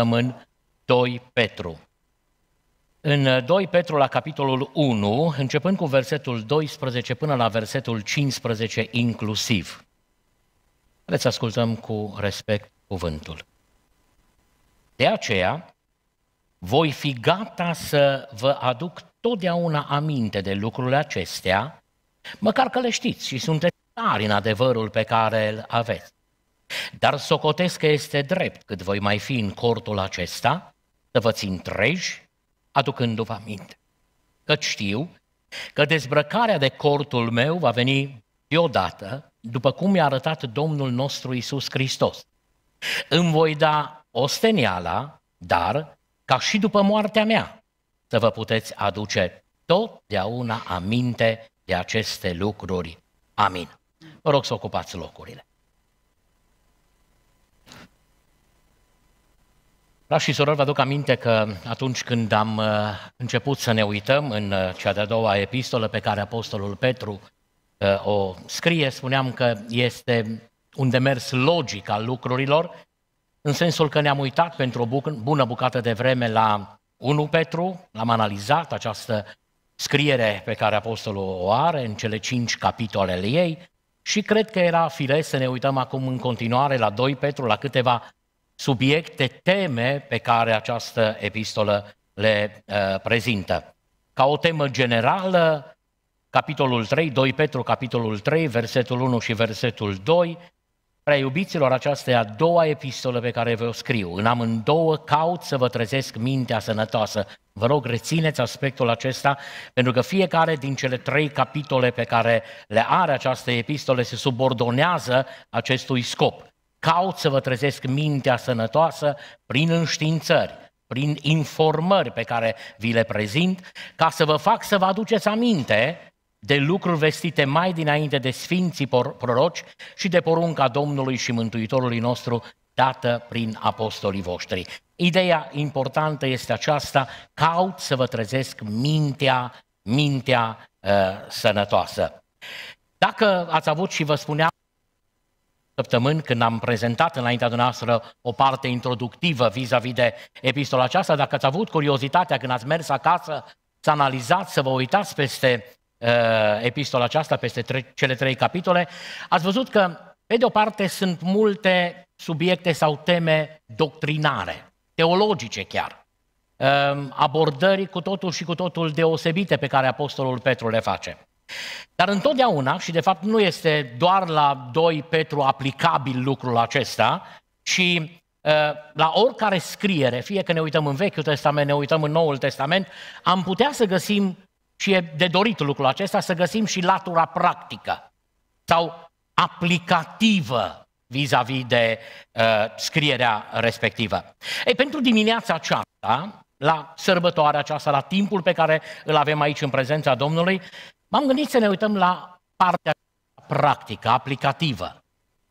uităm în 2 Petru. În 2 uh, Petru, la capitolul 1, începând cu versetul 12 până la versetul 15 inclusiv. Haideți să ascultăm cu respect cuvântul. De aceea, voi fi gata să vă aduc totdeauna aminte de lucrurile acestea, măcar că le știți și sunteți tari în adevărul pe care îl aveți. Dar socotesc că este drept cât voi mai fi în cortul acesta să vă țin treji, aducându-vă aminte. Că știu că dezbrăcarea de cortul meu va veni deodată, după cum i-a arătat Domnul nostru Isus Hristos. Îmi voi da osteniala, dar ca și după moartea mea, să vă puteți aduce totdeauna aminte de aceste lucruri. Amin. Vă rog să ocupați locurile. Dragi și sorori, vă aduc aminte că atunci când am uh, început să ne uităm în uh, cea de-a doua epistolă pe care Apostolul Petru uh, o scrie, spuneam că este un demers logic al lucrurilor, în sensul că ne-am uitat pentru o bună bucată de vreme la 1 Petru, l-am analizat această scriere pe care Apostolul o are în cele cinci capitole ale ei și cred că era firesc să ne uităm acum în continuare la 2 Petru, la câteva subiecte, teme pe care această epistolă le uh, prezintă. Ca o temă generală, capitolul 3, 2 Petru, capitolul 3, versetul 1 și versetul 2, Prea iubiților, aceasta e a doua epistolă pe care vă scriu. În amândouă caut să vă trezesc mintea sănătoasă. Vă rog, rețineți aspectul acesta, pentru că fiecare din cele trei capitole pe care le are această epistole se subordonează acestui scop. Caut să vă trezesc mintea sănătoasă prin înștiințări, prin informări pe care vi le prezint, ca să vă fac să vă aduceți aminte de lucruri vestite mai dinainte de sfinții proroci și de porunca Domnului și Mântuitorului nostru dată prin apostolii voștri. Ideea importantă este aceasta, caut să vă trezesc mintea, mintea uh, sănătoasă. Dacă ați avut și vă spuneam săptămâni când am prezentat înaintea dumneavoastră o parte introductivă vis-a-vis de epistola aceasta. Dacă ați avut curiozitatea când ați mers acasă să analizați, să vă uitați peste uh, epistola aceasta, peste tre- cele trei capitole, ați văzut că, pe de o parte, sunt multe subiecte sau teme doctrinare, teologice chiar, uh, abordări cu totul și cu totul deosebite pe care Apostolul Petru le face. Dar întotdeauna, și de fapt nu este doar la 2 Petru aplicabil lucrul acesta, ci ă, la oricare scriere, fie că ne uităm în Vechiul Testament, ne uităm în Noul Testament, am putea să găsim, și e de dorit lucrul acesta, să găsim și latura practică sau aplicativă vis-a-vis de uh, scrierea respectivă. Ei, pentru dimineața aceasta, la sărbătoarea aceasta, la timpul pe care îl avem aici în prezența Domnului, M-am gândit să ne uităm la partea practică, aplicativă.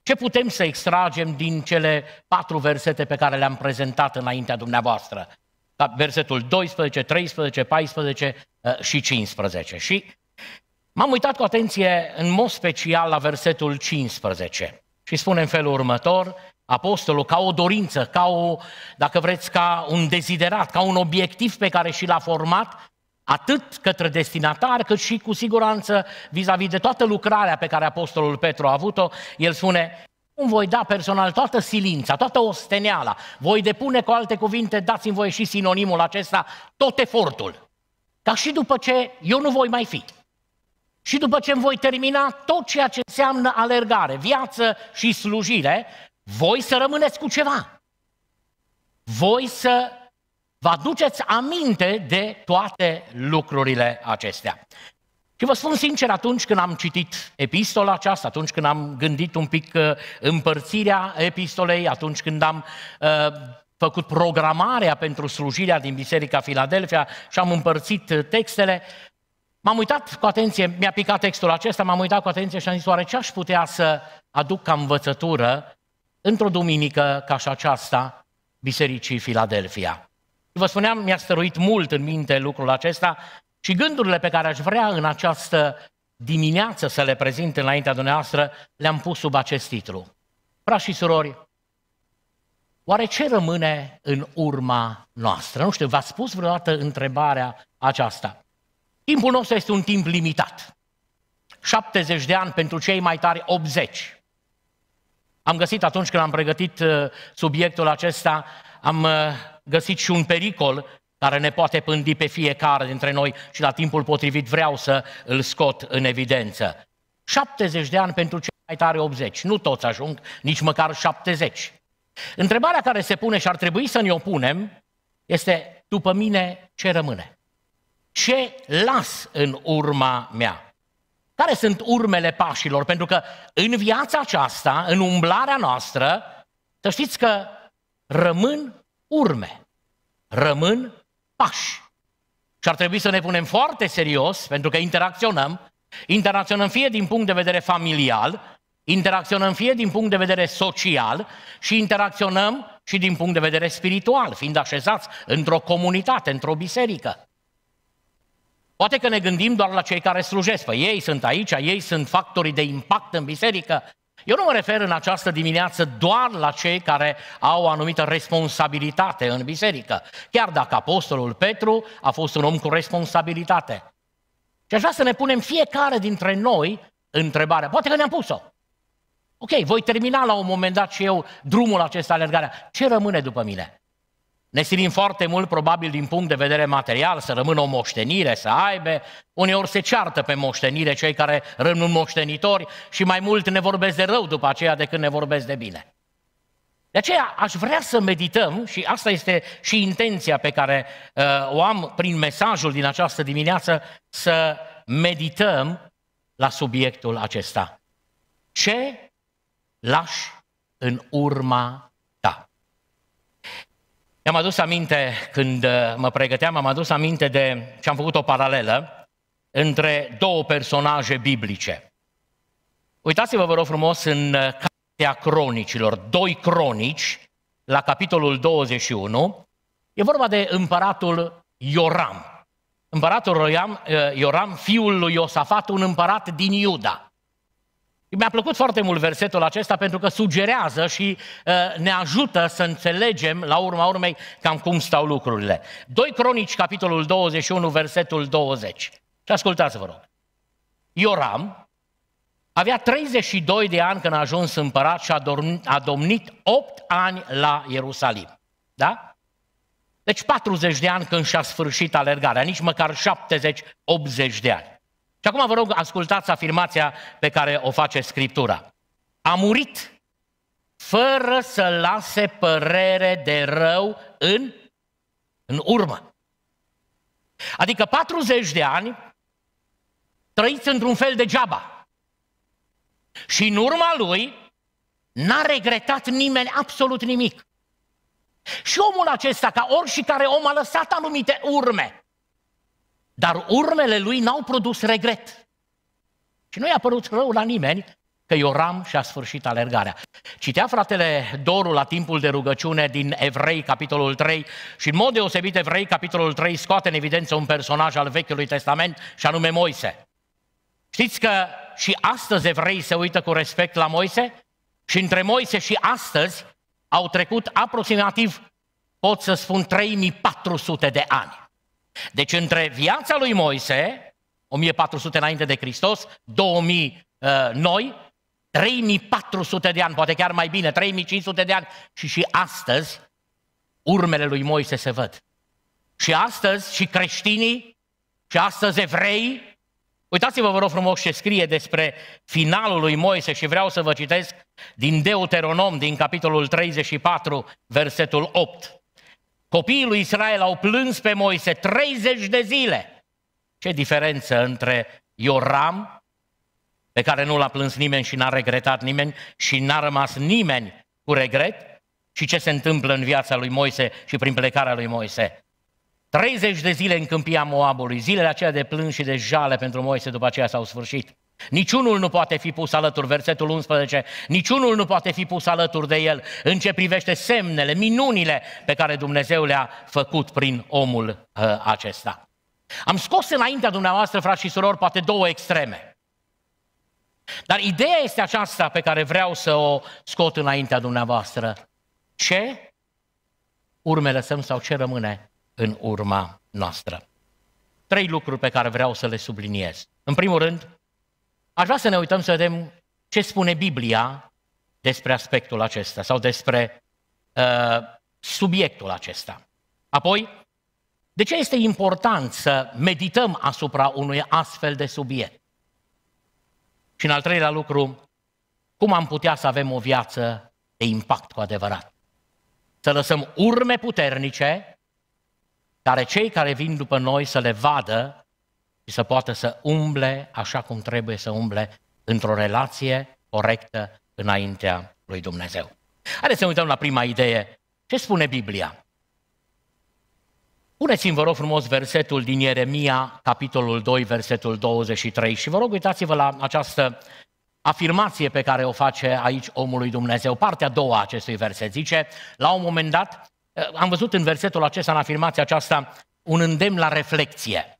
Ce putem să extragem din cele patru versete pe care le-am prezentat înaintea dumneavoastră? Da, versetul 12, 13, 14 și 15. Și m-am uitat cu atenție în mod special la versetul 15. Și spune în felul următor, apostolul, ca o dorință, ca o, dacă vreți, ca un deziderat, ca un obiectiv pe care și l-a format, atât către destinatar, cât și cu siguranță vis-a-vis de toată lucrarea pe care Apostolul Petru a avut-o, el spune, cum voi da personal toată silința, toată osteneala, voi depune cu alte cuvinte, dați-mi voi și sinonimul acesta, tot efortul. Dar și după ce eu nu voi mai fi. Și după ce îmi voi termina tot ceea ce înseamnă alergare, viață și slujire, voi să rămâneți cu ceva. Voi să Vă aduceți aminte de toate lucrurile acestea. Și vă spun sincer, atunci când am citit epistola aceasta, atunci când am gândit un pic uh, împărțirea epistolei, atunci când am uh, făcut programarea pentru slujirea din Biserica Filadelfia și am împărțit uh, textele, m-am uitat cu atenție, mi-a picat textul acesta, m-am uitat cu atenție și am zis, oare ce aș putea să aduc ca învățătură într-o duminică ca și aceasta, Bisericii Filadelfia? Vă spuneam, mi-a stăruit mult în minte lucrul acesta și gândurile pe care aș vrea în această dimineață să le prezint înaintea dumneavoastră, le-am pus sub acest titlu. Frați și surori, oare ce rămâne în urma noastră? Nu știu, v-ați spus vreodată întrebarea aceasta. Timpul nostru este un timp limitat. 70 de ani, pentru cei mai tari 80. Am găsit atunci când am pregătit uh, subiectul acesta, am uh, găsit și un pericol care ne poate pândi pe fiecare dintre noi și la timpul potrivit vreau să îl scot în evidență. 70 de ani pentru cei mai tare 80. Nu toți ajung, nici măcar 70. Întrebarea care se pune și ar trebui să ne o punem este, după mine, ce rămâne? Ce las în urma mea? Care sunt urmele pașilor? Pentru că în viața aceasta, în umblarea noastră, să știți că rămân urme, rămân pași. Și ar trebui să ne punem foarte serios, pentru că interacționăm, interacționăm fie din punct de vedere familial, interacționăm fie din punct de vedere social și interacționăm și din punct de vedere spiritual, fiind așezați într-o comunitate, într-o biserică. Poate că ne gândim doar la cei care slujesc, păi ei sunt aici, ei sunt factorii de impact în biserică, eu nu mă refer în această dimineață doar la cei care au o anumită responsabilitate în biserică, chiar dacă Apostolul Petru a fost un om cu responsabilitate. Și așa să ne punem fiecare dintre noi întrebarea, poate că ne-am pus-o. Ok, voi termina la un moment dat și eu drumul acesta, alergarea. Ce rămâne după mine? Ne silim foarte mult, probabil din punct de vedere material, să rămână o moștenire, să aibă. Uneori se ceartă pe moștenire cei care rămân moștenitori și mai mult ne vorbesc de rău după aceea decât ne vorbesc de bine. De aceea aș vrea să medităm, și asta este și intenția pe care uh, o am prin mesajul din această dimineață, să medităm la subiectul acesta. Ce lași în urma mi-am adus aminte, când uh, mă pregăteam, am adus aminte de, și am făcut o paralelă, între două personaje biblice. Uitați-vă, vă rog frumos, în uh, Cartea Cronicilor, doi Cronici, la capitolul 21, e vorba de împăratul Ioram. Împăratul uh, Ioram fiul lui Iosafat, un împărat din Iuda. Mi-a plăcut foarte mult versetul acesta pentru că sugerează și uh, ne ajută să înțelegem la urma urmei cam cum stau lucrurile. 2 Cronici, capitolul 21, versetul 20. Și ascultați, vă rog. Ioram avea 32 de ani când a ajuns împărat și a, a domnit 8 ani la Ierusalim. Da? Deci 40 de ani când și-a sfârșit alergarea, nici măcar 70-80 de ani. Și acum vă rog, ascultați afirmația pe care o face Scriptura. A murit fără să lase părere de rău în, în urmă. Adică 40 de ani trăiți într-un fel de geaba. Și în urma lui n-a regretat nimeni absolut nimic. Și omul acesta, ca oricare om, a lăsat anumite urme. Dar urmele lui n-au produs regret. Și nu i-a părut rău la nimeni că Ioram și-a sfârșit alergarea. Citea fratele Doru la timpul de rugăciune din Evrei, capitolul 3, și în mod deosebit Evrei, capitolul 3, scoate în evidență un personaj al Vechiului Testament, și anume Moise. Știți că și astăzi evrei se uită cu respect la Moise? Și între Moise și astăzi au trecut aproximativ, pot să spun, 3400 de ani. Deci între viața lui Moise, 1400 înainte de Hristos, 2000 uh, noi, 3400 de ani, poate chiar mai bine, 3500 de ani și și astăzi urmele lui Moise se văd. Și astăzi și creștinii și astăzi evrei, uitați-vă vă rog frumos ce scrie despre finalul lui Moise și vreau să vă citesc din Deuteronom, din capitolul 34, versetul 8. Copiii lui Israel au plâns pe Moise 30 de zile. Ce diferență între Ioram, pe care nu l-a plâns nimeni și n-a regretat nimeni și n-a rămas nimeni cu regret, și ce se întâmplă în viața lui Moise și prin plecarea lui Moise. 30 de zile în câmpia Moabului, zilele acelea de plâns și de jale pentru Moise după aceea s-au sfârșit. Niciunul nu poate fi pus alături, versetul 11, niciunul nu poate fi pus alături de el în ce privește semnele, minunile pe care Dumnezeu le-a făcut prin omul ă, acesta. Am scos înaintea dumneavoastră, frați și surori, poate două extreme. Dar ideea este aceasta pe care vreau să o scot înaintea dumneavoastră. Ce urme lăsăm sau ce rămâne în urma noastră? Trei lucruri pe care vreau să le subliniez. În primul rând, Aș vrea să ne uităm să vedem ce spune Biblia despre aspectul acesta sau despre uh, subiectul acesta. Apoi, de ce este important să medităm asupra unui astfel de subiect? Și în al treilea lucru, cum am putea să avem o viață de impact cu adevărat? Să lăsăm urme puternice care cei care vin după noi să le vadă și să poată să umble așa cum trebuie să umble într-o relație corectă înaintea lui Dumnezeu. Haideți să ne uităm la prima idee. Ce spune Biblia? Puneți-mi, vă rog frumos, versetul din Ieremia, capitolul 2, versetul 23 și vă rog uitați-vă la această afirmație pe care o face aici omului Dumnezeu. Partea a doua a acestui verset zice, la un moment dat, eh, am văzut în versetul acesta, în afirmația aceasta, un îndemn la reflexie.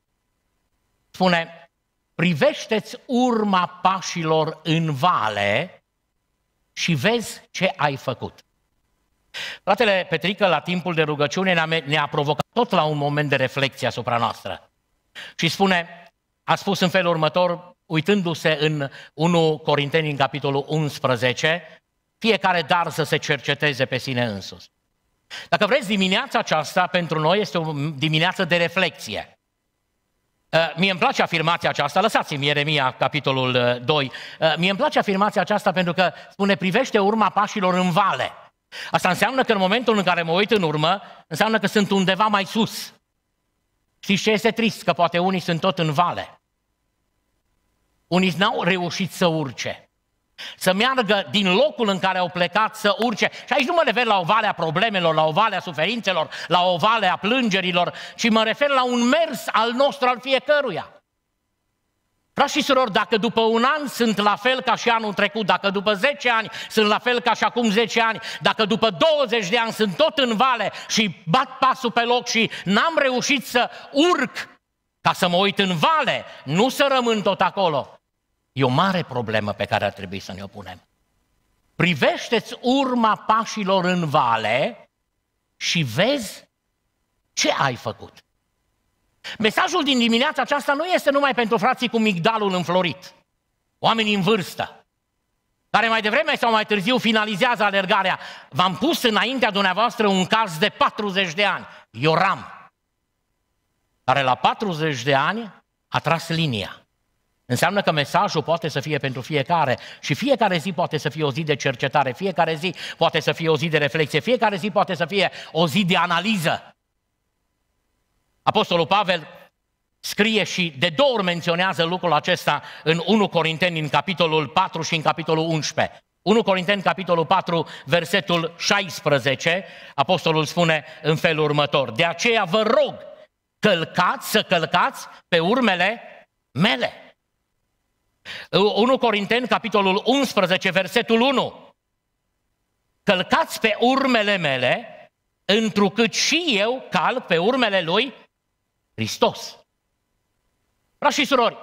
Spune, privește-ți urma pașilor în vale și vezi ce ai făcut. Fratele Petrică, la timpul de rugăciune, ne-a, provocat tot la un moment de reflexie asupra noastră. Și spune, a spus în felul următor, uitându-se în 1 Corinteni, în capitolul 11, fiecare dar să se cerceteze pe sine însuși. Dacă vreți, dimineața aceasta pentru noi este o dimineață de reflexie. Uh, mie îmi place afirmația aceasta, lăsați-mi Ieremia, capitolul 2. Uh, uh, mie îmi place afirmația aceasta pentru că spune, privește urma pașilor în vale. Asta înseamnă că în momentul în care mă uit în urmă, înseamnă că sunt undeva mai sus. Și ce este trist? Că poate unii sunt tot în vale. Unii n-au reușit să urce. Să meargă din locul în care au plecat să urce. Și aici nu mă refer la o vale a problemelor, la o vale a suferințelor, la o vale a plângerilor, ci mă refer la un mers al nostru, al fiecăruia. Frați și surori, dacă după un an sunt la fel ca și anul trecut, dacă după 10 ani sunt la fel ca și acum 10 ani, dacă după 20 de ani sunt tot în vale și bat pasul pe loc și n-am reușit să urc ca să mă uit în vale, nu să rămân tot acolo, E o mare problemă pe care ar trebui să ne o punem. Privește-ți urma pașilor în vale și vezi ce ai făcut. Mesajul din dimineața aceasta nu este numai pentru frații cu migdalul înflorit, oamenii în vârstă, care mai devreme sau mai târziu finalizează alergarea. V-am pus înaintea dumneavoastră un caz de 40 de ani, Ioram, care la 40 de ani a tras linia. Înseamnă că mesajul poate să fie pentru fiecare și fiecare zi poate să fie o zi de cercetare, fiecare zi poate să fie o zi de reflexie, fiecare zi poate să fie o zi de analiză. Apostolul Pavel scrie și de două ori menționează lucrul acesta în 1 Corinteni, în capitolul 4 și în capitolul 11. 1 Corinteni, capitolul 4, versetul 16, apostolul spune în felul următor. De aceea vă rog, călcați, să călcați pe urmele mele. 1 Corinteni, capitolul 11, versetul 1. Călcați pe urmele mele, întrucât și eu calc pe urmele lui Hristos. Frați și surori,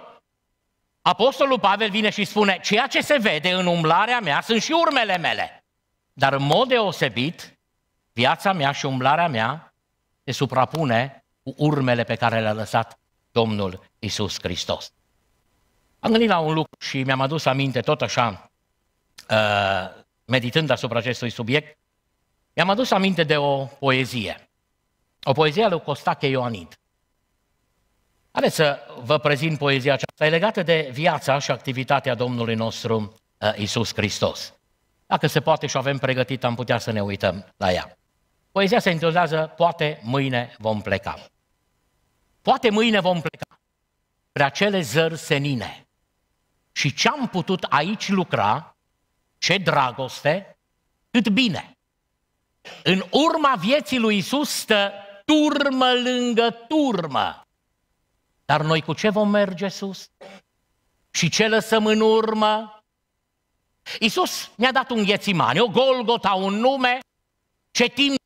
Apostolul Pavel vine și spune, ceea ce se vede în umblarea mea sunt și urmele mele. Dar în mod deosebit, viața mea și umblarea mea se suprapune cu urmele pe care le-a lăsat Domnul Isus Hristos. Am gândit la un lucru și mi-am adus aminte tot așa, uh, meditând asupra acestui subiect, mi-am adus aminte de o poezie. O poezie a lui Costache Ioanid. Haideți să vă prezint poezia aceasta. E legată de viața și activitatea Domnului nostru uh, Isus Hristos. Dacă se poate și o avem pregătit, am putea să ne uităm la ea. Poezia se intitulează Poate mâine vom pleca. Poate mâine vom pleca Pe acele zări senine, și ce am putut aici lucra, ce dragoste, cât bine. În urma vieții lui Isus stă turmă lângă turmă. Dar noi cu ce vom merge sus? Și ce lăsăm în urmă? Isus ne-a dat un ghețimane, o Golgota, un nume, ce timp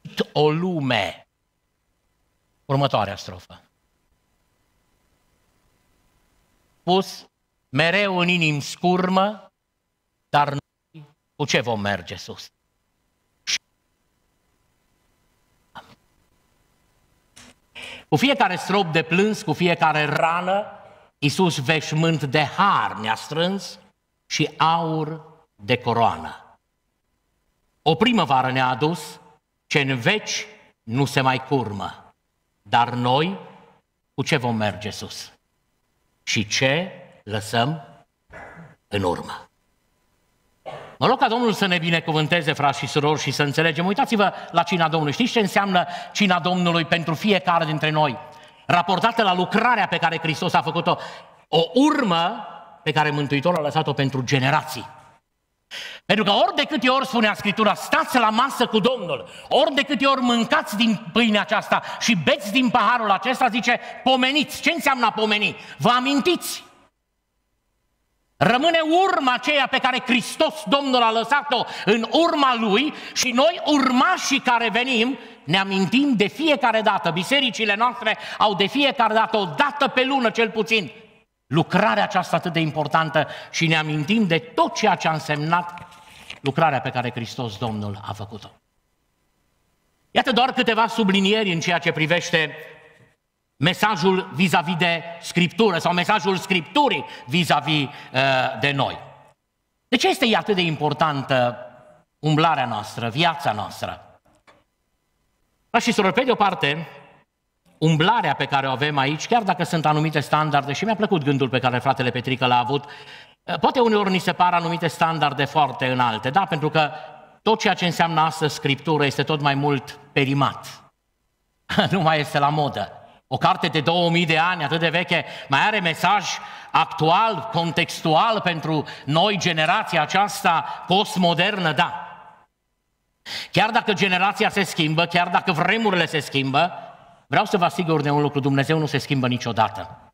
de o lume. Următoarea strofă. pus mereu în inim scurmă, dar noi cu ce vom merge sus? Cu fiecare strop de plâns, cu fiecare rană, Iisus veșmânt de har ne-a strâns și aur de coroană. O primăvară ne-a adus ce în veci nu se mai curmă, dar noi cu ce vom merge sus? și ce lăsăm în urmă. Mă rog ca Domnul să ne binecuvânteze, frați și surori, și să înțelegem. Uitați-vă la cina Domnului. Știți ce înseamnă cina Domnului pentru fiecare dintre noi? Raportată la lucrarea pe care Hristos a făcut-o. O urmă pe care Mântuitorul a lăsat-o pentru generații. Pentru că ori de câte ori spunea Scriptura, stați la masă cu Domnul, ori de câte ori mâncați din pâinea aceasta și beți din paharul acesta, zice, pomeniți. Ce înseamnă a pomeni? Vă amintiți? Rămâne urma aceea pe care Hristos Domnul a lăsat-o în urma Lui și noi, urmașii care venim, ne amintim de fiecare dată. Bisericile noastre au de fiecare dată, o dată pe lună cel puțin, lucrarea aceasta atât de importantă și ne amintim de tot ceea ce a însemnat lucrarea pe care Hristos Domnul a făcut-o. Iată doar câteva sublinieri în ceea ce privește mesajul vis-a-vis de Scriptură sau mesajul Scripturii vis-a-vis uh, de noi. De ce este atât de importantă umblarea noastră, viața noastră? Așa și să pe de o parte, umblarea pe care o avem aici, chiar dacă sunt anumite standarde, și mi-a plăcut gândul pe care fratele Petrică l-a avut, eh, poate uneori ni se par anumite standarde foarte înalte, da? Pentru că tot ceea ce înseamnă astăzi Scriptură este tot mai mult perimat. nu mai este la modă. O carte de 2000 de ani, atât de veche, mai are mesaj actual, contextual pentru noi, generația aceasta postmodernă, da. Chiar dacă generația se schimbă, chiar dacă vremurile se schimbă, Vreau să vă asigur de un lucru, Dumnezeu nu se schimbă niciodată.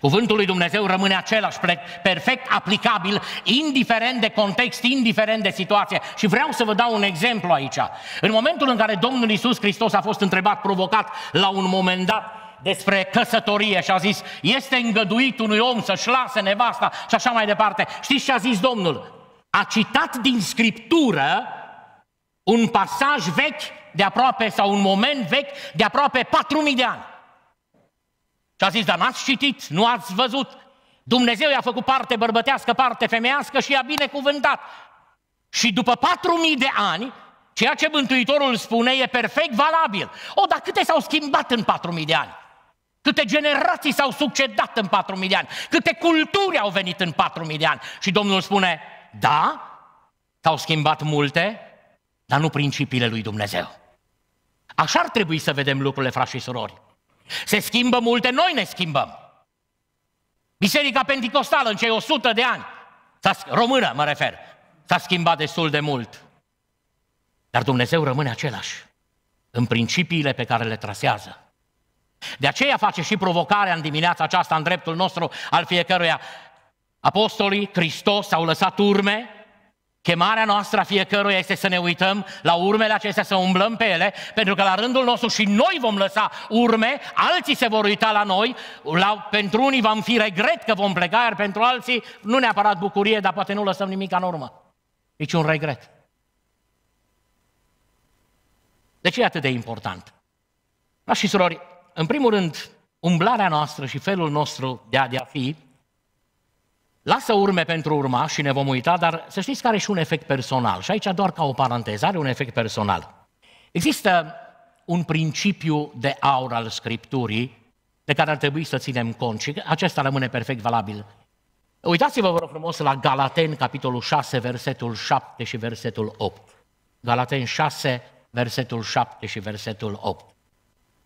Cuvântul lui Dumnezeu rămâne același, perfect aplicabil, indiferent de context, indiferent de situație. Și vreau să vă dau un exemplu aici. În momentul în care Domnul Isus Hristos a fost întrebat, provocat la un moment dat despre căsătorie și a zis, este îngăduit unui om să-și lase nevasta și așa mai departe. Știți ce a zis Domnul? A citat din Scriptură un pasaj vechi de aproape, sau un moment vechi de aproape 4000 de ani. Și a zis, dar n-ați citit, nu ați văzut. Dumnezeu i-a făcut parte bărbătească, parte femeiască și i-a binecuvântat. Și după 4000 de ani, ceea ce Mântuitorul spune e perfect valabil. O, dar câte s-au schimbat în 4000 de ani? Câte generații s-au succedat în 4000 de ani? Câte culturi au venit în 4000 de ani? Și Domnul spune, da, s-au schimbat multe, dar nu principiile lui Dumnezeu. Așa ar trebui să vedem lucrurile, frați și surori. Se schimbă multe, noi ne schimbăm. Biserica Pentecostală în cei 100 de ani, s-a, română mă refer, s-a schimbat destul de mult. Dar Dumnezeu rămâne același în principiile pe care le trasează. De aceea face și provocarea în dimineața aceasta, în dreptul nostru, al fiecăruia. Apostolii, Hristos, au lăsat urme, Chemarea noastră a fiecăruia este să ne uităm la urmele acestea, să umblăm pe ele, pentru că la rândul nostru și noi vom lăsa urme, alții se vor uita la noi, la, pentru unii vom fi regret că vom pleca, iar pentru alții nu neapărat bucurie, dar poate nu lăsăm nimic în urmă. Nici deci un regret. De ce e atât de important? Așa și surori, în primul rând, umblarea noastră și felul nostru de a, de a fi Lasă urme pentru urma și ne vom uita, dar să știți că are și un efect personal. Și aici doar ca o paranteză, are un efect personal. Există un principiu de aur al Scripturii de care ar trebui să ținem cont și acesta rămâne perfect valabil. Uitați-vă, vă rog frumos, la Galaten, capitolul 6, versetul 7 și versetul 8. Galaten 6, versetul 7 și versetul 8.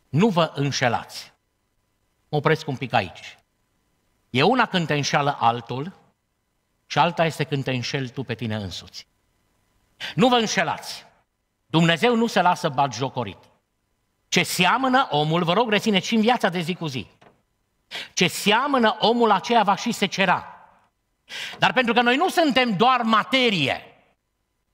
Nu vă înșelați. Mă opresc un pic aici. E una când te înșală altul și alta este când te înșeli tu pe tine însuți. Nu vă înșelați. Dumnezeu nu se lasă jocorit. Ce seamănă omul, vă rog, reține și în viața de zi cu zi. Ce seamănă omul aceea va și se cera. Dar pentru că noi nu suntem doar materie,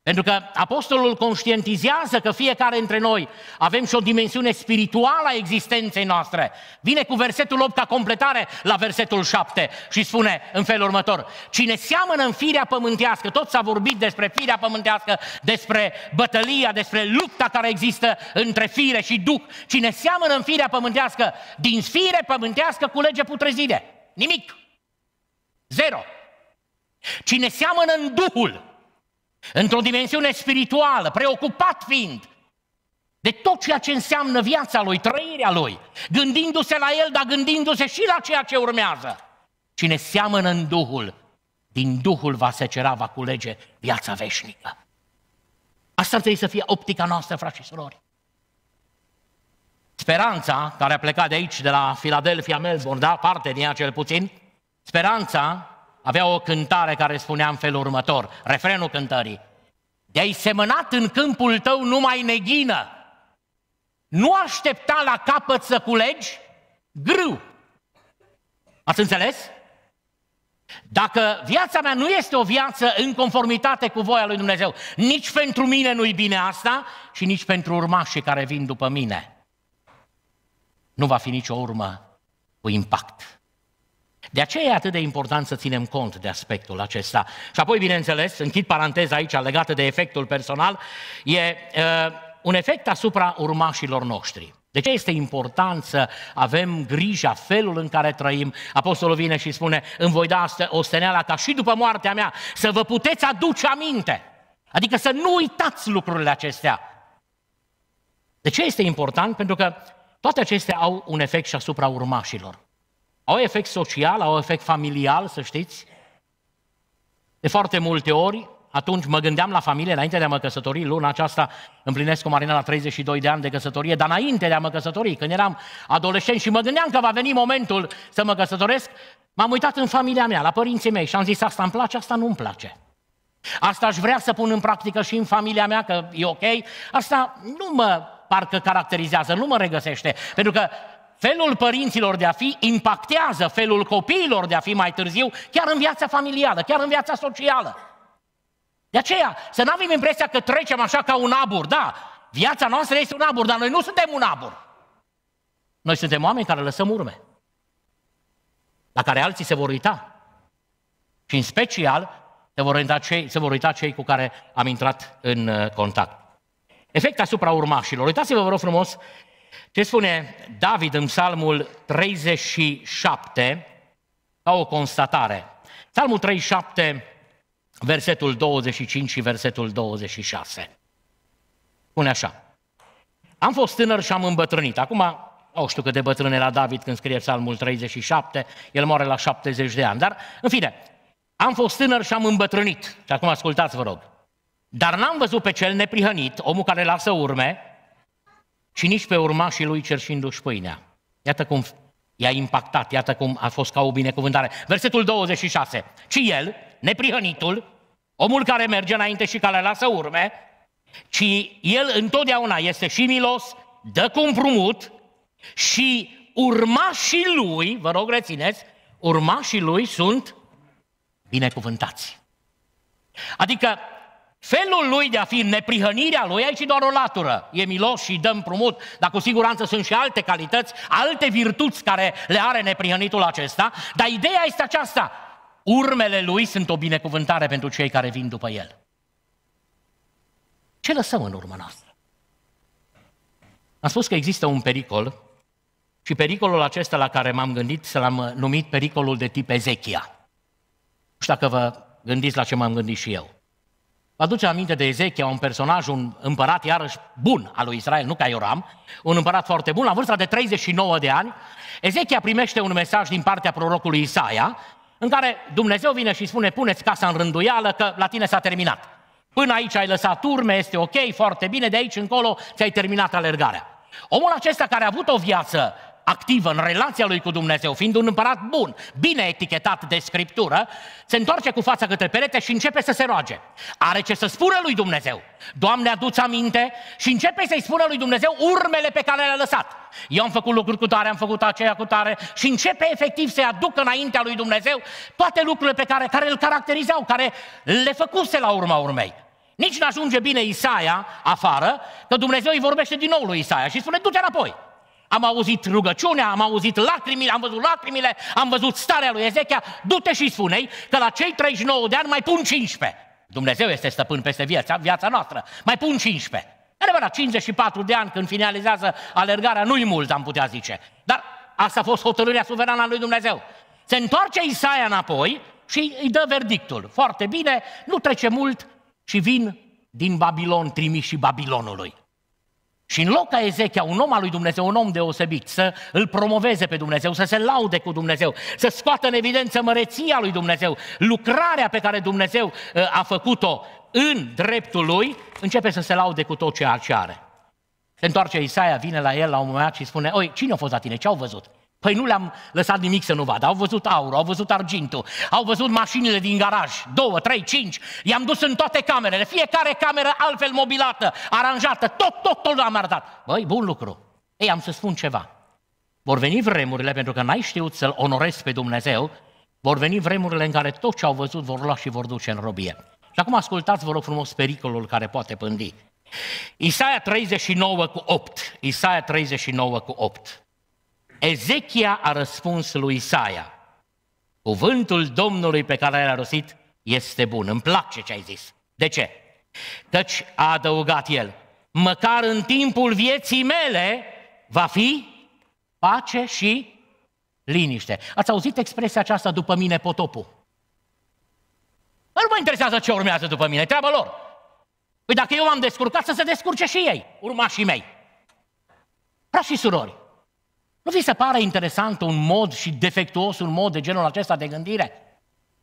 pentru că apostolul conștientizează că fiecare dintre noi avem și o dimensiune spirituală a existenței noastre. Vine cu versetul 8 ca completare la versetul 7 și spune în felul următor. Cine seamănă în firea pământească, tot s-a vorbit despre firea pământească, despre bătălia, despre lupta care există între fire și duh. Cine seamănă în firea pământească, din fire pământească culege putrezire. Nimic. Zero. Cine seamănă în Duhul, într-o dimensiune spirituală, preocupat fiind de tot ceea ce înseamnă viața lui, trăirea lui, gândindu-se la el, dar gândindu-se și la ceea ce urmează. Cine seamănă în Duhul, din Duhul va secera, va culege viața veșnică. Asta ar trebui să fie optica noastră, frați și surori. Speranța, care a plecat de aici, de la Filadelfia, Melbourne, da, parte din ea cel puțin, speranța avea o cântare care spunea în felul următor, refrenul cântării. De-ai semănat în câmpul tău numai neghină, nu aștepta la capăt să culegi grâu. Ați înțeles? Dacă viața mea nu este o viață în conformitate cu voia lui Dumnezeu, nici pentru mine nu-i bine asta și nici pentru urmașii care vin după mine. Nu va fi nicio urmă cu impact. De aceea e atât de important să ținem cont de aspectul acesta. Și apoi, bineînțeles, închid paranteza aici legată de efectul personal, e uh, un efect asupra urmașilor noștri. De ce este important să avem grija felul în care trăim? Apostolul vine și spune, îmi voi da o steneala ca și după moartea mea să vă puteți aduce aminte. Adică să nu uitați lucrurile acestea. De ce este important? Pentru că toate acestea au un efect și asupra urmașilor. Au efect social, au efect familial, să știți. De foarte multe ori, atunci mă gândeam la familie, înainte de a mă căsători, luna aceasta împlinesc cu Marina la 32 de ani de căsătorie, dar înainte de a mă căsători, când eram adolescent și mă gândeam că va veni momentul să mă căsătoresc, m-am uitat în familia mea, la părinții mei și am zis, asta îmi place, asta nu îmi place. Asta aș vrea să pun în practică și în familia mea, că e ok. Asta nu mă parcă caracterizează, nu mă regăsește. Pentru că Felul părinților de a fi impactează felul copiilor de a fi mai târziu, chiar în viața familială, chiar în viața socială. De aceea, să nu avem impresia că trecem așa ca un abur. Da, viața noastră este un abur, dar noi nu suntem un abur. Noi suntem oameni care lăsăm urme, la care alții se vor uita. Și în special se vor uita cei, se vor uita cei cu care am intrat în uh, contact. Efect asupra urmașilor. Uitați-vă, vă rog frumos, ce spune David în psalmul 37, ca o constatare? Psalmul 37, versetul 25 și versetul 26. Spune așa. Am fost tânăr și am îmbătrânit. Acum, nu știu cât de bătrân era David când scrie psalmul 37, el moare la 70 de ani, dar, în fine, am fost tânăr și am îmbătrânit. Și acum ascultați, vă rog. Dar n-am văzut pe cel neprihănit, omul care lasă urme, și nici pe urmașii lui cerșindu-și pâinea. Iată cum i-a impactat, iată cum a fost ca o binecuvântare. Versetul 26. Ci el, neprihănitul, omul care merge înainte și care lasă urme, ci el întotdeauna este și milos, dă cu și urmașii lui, vă rog rețineți, urmașii lui sunt binecuvântați. Adică Felul lui de a fi, neprihănirea lui, aici e doar o latură. E milos și dă împrumut, dar cu siguranță sunt și alte calități, alte virtuți care le are neprihănitul acesta. Dar ideea este aceasta. Urmele lui sunt o binecuvântare pentru cei care vin după el. Ce lăsăm în urmă noastră? Am spus că există un pericol și pericolul acesta la care m-am gândit, să l-am numit pericolul de tip Ezechia. Nu știu dacă vă gândiți la ce m-am gândit și eu. Vă aduce aminte de Ezechia, un personaj, un împărat iarăși bun al lui Israel, nu ca Ioram, un împărat foarte bun, la vârsta de 39 de ani, Ezechia primește un mesaj din partea prorocului Isaia, în care Dumnezeu vine și spune, puneți casa în rânduială că la tine s-a terminat. Până aici ai lăsat urme, este ok, foarte bine, de aici încolo ți-ai terminat alergarea. Omul acesta care a avut o viață activă în relația lui cu Dumnezeu, fiind un împărat bun, bine etichetat de Scriptură, se întoarce cu fața către perete și începe să se roage. Are ce să spună lui Dumnezeu. Doamne, aduți aminte și începe să-i spună lui Dumnezeu urmele pe care le-a lăsat. Eu am făcut lucruri cu tare, am făcut aceea cu tare și începe efectiv să-i aducă înaintea lui Dumnezeu toate lucrurile pe care, care îl caracterizau, care le făcuse la urma urmei. Nici nu ajunge bine Isaia afară, că Dumnezeu îi vorbește din nou lui Isaia și spune, du-te înapoi. Am auzit rugăciunea, am auzit lacrimile, am văzut lacrimile, am văzut starea lui Ezechia. Du-te și spune că la cei 39 de ani mai pun 15. Dumnezeu este stăpân peste viața, viața noastră. Mai pun 15. la 54 de ani când finalizează alergarea, nu-i mult, am putea zice. Dar asta a fost hotărârea suverană a lui Dumnezeu. Se întoarce Isaia înapoi și îi dă verdictul. Foarte bine, nu trece mult și vin din Babilon trimiși Babilonului. Și în loc ca Ezechia, un om al lui Dumnezeu, un om deosebit, să îl promoveze pe Dumnezeu, să se laude cu Dumnezeu, să scoată în evidență măreția lui Dumnezeu, lucrarea pe care Dumnezeu uh, a făcut-o în dreptul lui, începe să se laude cu tot ceea ce are. Se întoarce Isaia, vine la el la un moment dat și spune, oi, cine a fost la tine, ce au văzut? Păi nu le-am lăsat nimic să nu vadă. Au văzut aurul, au văzut argintul, au văzut mașinile din garaj, două, trei, cinci. I-am dus în toate camerele, fiecare cameră altfel mobilată, aranjată, tot, tot, tot l-am arătat. Băi, bun lucru. Ei, am să spun ceva. Vor veni vremurile, pentru că n-ai știut să-L onorezi pe Dumnezeu, vor veni vremurile în care tot ce au văzut vor lua și vor duce în robie. Și acum ascultați, vă rog frumos, pericolul care poate pândi. Isaia 39 cu 8. Isaia 39 cu 8. Ezechia a răspuns lui Isaia, cuvântul Domnului pe care l-a rosit este bun, îmi place ce ai zis. De ce? Căci a adăugat el, măcar în timpul vieții mele va fi pace și liniște. Ați auzit expresia aceasta după mine potopul? Nu mă interesează ce urmează după mine, treaba lor. Păi dacă eu am descurcat, să se descurce și ei, urmașii mei. Frați și surori, nu vi se pare interesant un mod și defectuos un mod de genul acesta de gândire?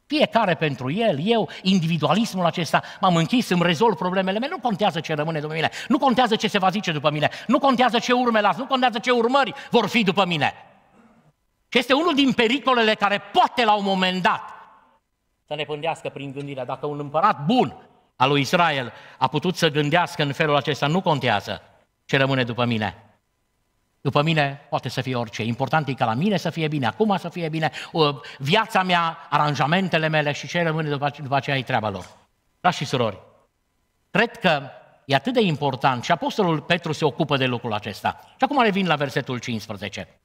Fiecare pentru el, eu, individualismul acesta, m-am închis, îmi rezolv problemele mele, nu contează ce rămâne după mine, nu contează ce se va zice după mine, nu contează ce urme las, nu contează ce urmări vor fi după mine. Și este unul din pericolele care poate la un moment dat să ne pândească prin gândirea dacă un împărat bun al lui Israel a putut să gândească în felul acesta, nu contează ce rămâne după mine. După mine poate să fie orice. Important e ca la mine să fie bine, acum să fie bine, viața mea, aranjamentele mele și ce rămâne după, după aceea e treaba lor. Dragi și surori, cred că e atât de important și Apostolul Petru se ocupă de lucrul acesta. Și acum revin la versetul 15.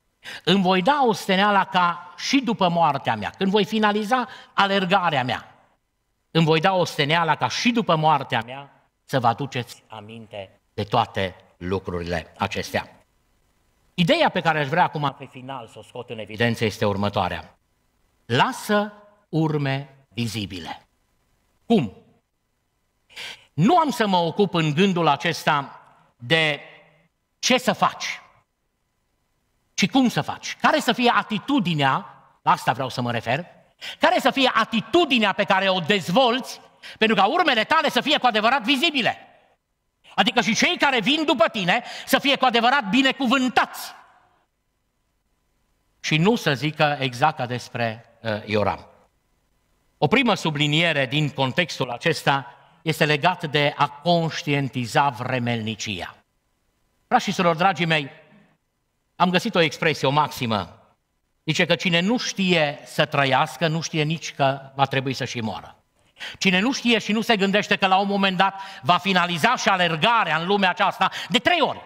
Îmi voi da o steneala ca și după moartea mea, când voi finaliza alergarea mea, îmi voi da o steneala ca și după moartea mea să vă aduceți aminte de toate lucrurile acestea. Ideea pe care aș vrea acum pe final să o scot în evidență este următoarea. Lasă urme vizibile. Cum? Nu am să mă ocup în gândul acesta de ce să faci, ci cum să faci. Care să fie atitudinea, la asta vreau să mă refer, care să fie atitudinea pe care o dezvolți pentru ca urmele tale să fie cu adevărat vizibile. Adică și cei care vin după tine să fie cu adevărat binecuvântați. Și nu să zică exact ca despre uh, Ioram. O primă subliniere din contextul acesta este legat de a conștientiza vremelnicia. Frați și dragii mei, am găsit o expresie, o maximă. Zice că cine nu știe să trăiască, nu știe nici că va trebui să și moară. Cine nu știe și nu se gândește că la un moment dat va finaliza și alergarea în lumea aceasta de trei ori.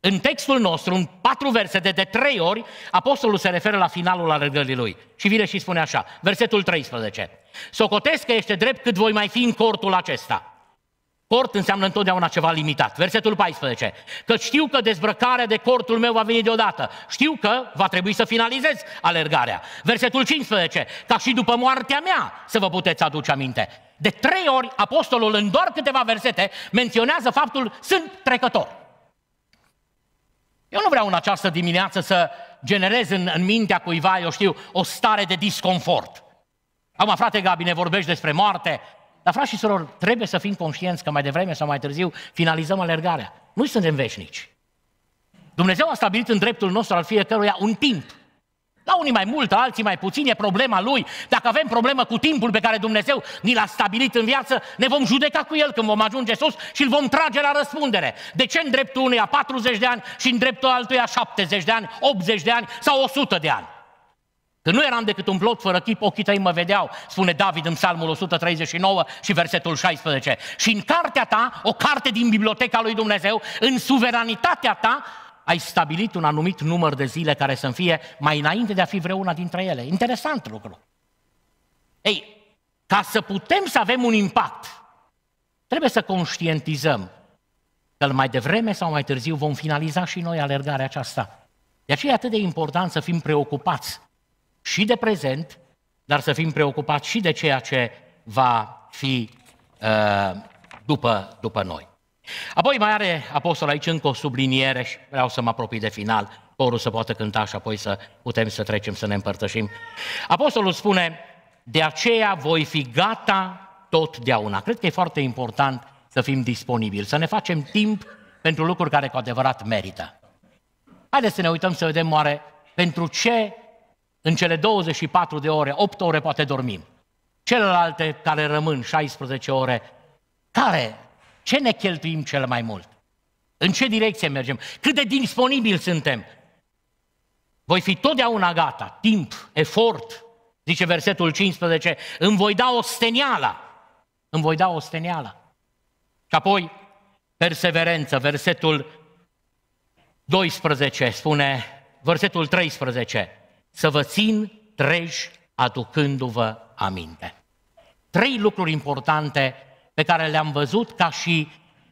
În textul nostru, în patru versete, de trei ori, apostolul se referă la finalul alergării lui. Și vine și spune așa, versetul 13. Socotesc că este drept cât voi mai fi în cortul acesta. Cort înseamnă întotdeauna ceva limitat. Versetul 14. Că știu că dezbrăcarea de cortul meu va veni deodată. Știu că va trebui să finalizez alergarea. Versetul 15. Ca și după moartea mea să vă puteți aduce aminte. De trei ori, apostolul în doar câteva versete menționează faptul sunt trecător. Eu nu vreau în această dimineață să generez în, în mintea cuiva, eu știu, o stare de disconfort. Acum, frate Gabi, ne vorbești despre moarte, dar, frați și surori, trebuie să fim conștienți că mai devreme sau mai târziu finalizăm alergarea. Nu suntem veșnici. Dumnezeu a stabilit în dreptul nostru al fiecăruia un timp. La unii mai mult, alții mai puțin, e problema lui. Dacă avem problemă cu timpul pe care Dumnezeu ni l-a stabilit în viață, ne vom judeca cu el când vom ajunge sus și îl vom trage la răspundere. De ce în dreptul unuia 40 de ani și în dreptul altuia 70 de ani, 80 de ani sau 100 de ani? Că nu eram decât un plot fără chip, ochii tăi mă vedeau, spune David în Psalmul 139 și versetul 16. Și în cartea ta, o carte din biblioteca lui Dumnezeu, în suveranitatea ta, ai stabilit un anumit număr de zile care să fie mai înainte de a fi vreuna dintre ele. Interesant lucru. Ei, ca să putem să avem un impact, trebuie să conștientizăm că mai devreme sau mai târziu vom finaliza și noi alergarea aceasta. De aceea e atât de important să fim preocupați și de prezent, dar să fim preocupați și de ceea ce va fi uh, după, după noi. Apoi mai are apostol aici încă o subliniere și vreau să mă apropii de final. Corul să poată cânta și apoi să putem să trecem să ne împărtășim. Apostolul spune, de aceea voi fi gata totdeauna. Cred că e foarte important să fim disponibili, să ne facem timp pentru lucruri care cu adevărat merită. Haideți să ne uităm să vedem oare pentru ce în cele 24 de ore, 8 ore poate dormim. Celelalte care rămân, 16 ore, care? Ce ne cheltuim cel mai mult? În ce direcție mergem? Cât de disponibili suntem? Voi fi totdeauna gata, timp, efort, zice versetul 15, îmi voi da o steniala. Îmi voi da o steniala. Și apoi, perseverență, versetul 12 spune, versetul 13, să vă țin treji aducându-vă aminte. Trei lucruri importante pe care le-am văzut ca și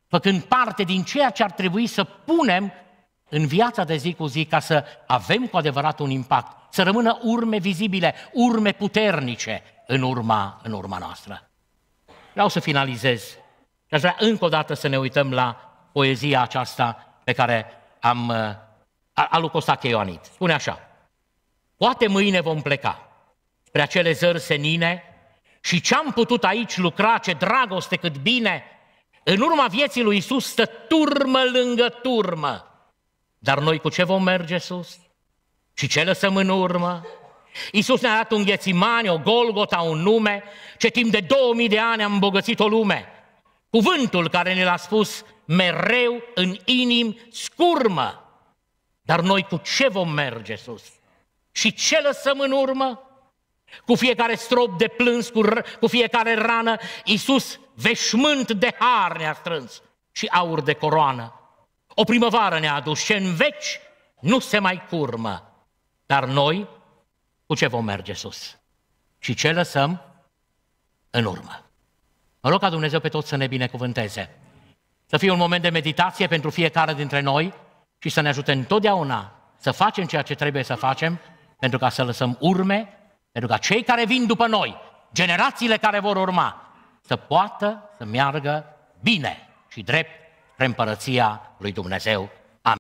făcând parte din ceea ce ar trebui să punem în viața de zi cu zi ca să avem cu adevărat un impact, să rămână urme vizibile, urme puternice în urma, în urma noastră. Vreau să finalizez. Aș vrea încă o dată să ne uităm la poezia aceasta pe care am... Uh, Al lui Costache Ioanit. Spune așa. Poate mâine vom pleca spre acele zări senine și ce am putut aici lucra, ce dragoste, cât bine, în urma vieții lui Isus stă turmă lângă turmă. Dar noi cu ce vom merge sus? Și ce lăsăm în urmă? Isus ne-a dat un ghețimani, o Golgota, un nume, ce timp de 2000 de ani am îmbogățit o lume. Cuvântul care ne l-a spus mereu în inim scurmă. Dar noi cu ce vom merge sus? Și ce lăsăm în urmă? Cu fiecare strop de plâns, cu, r- cu fiecare rană, Iisus veșmânt de har ne-a strâns și aur de coroană. O primăvară ne-a adus și în veci nu se mai curmă. Dar noi, cu ce vom merge sus? Și ce lăsăm în urmă? Mă rog ca Dumnezeu pe toți să ne binecuvânteze. Să fie un moment de meditație pentru fiecare dintre noi și să ne ajute întotdeauna să facem ceea ce trebuie să facem pentru ca să lăsăm urme, pentru ca cei care vin după noi, generațiile care vor urma, să poată să meargă bine și drept spre împărăția lui Dumnezeu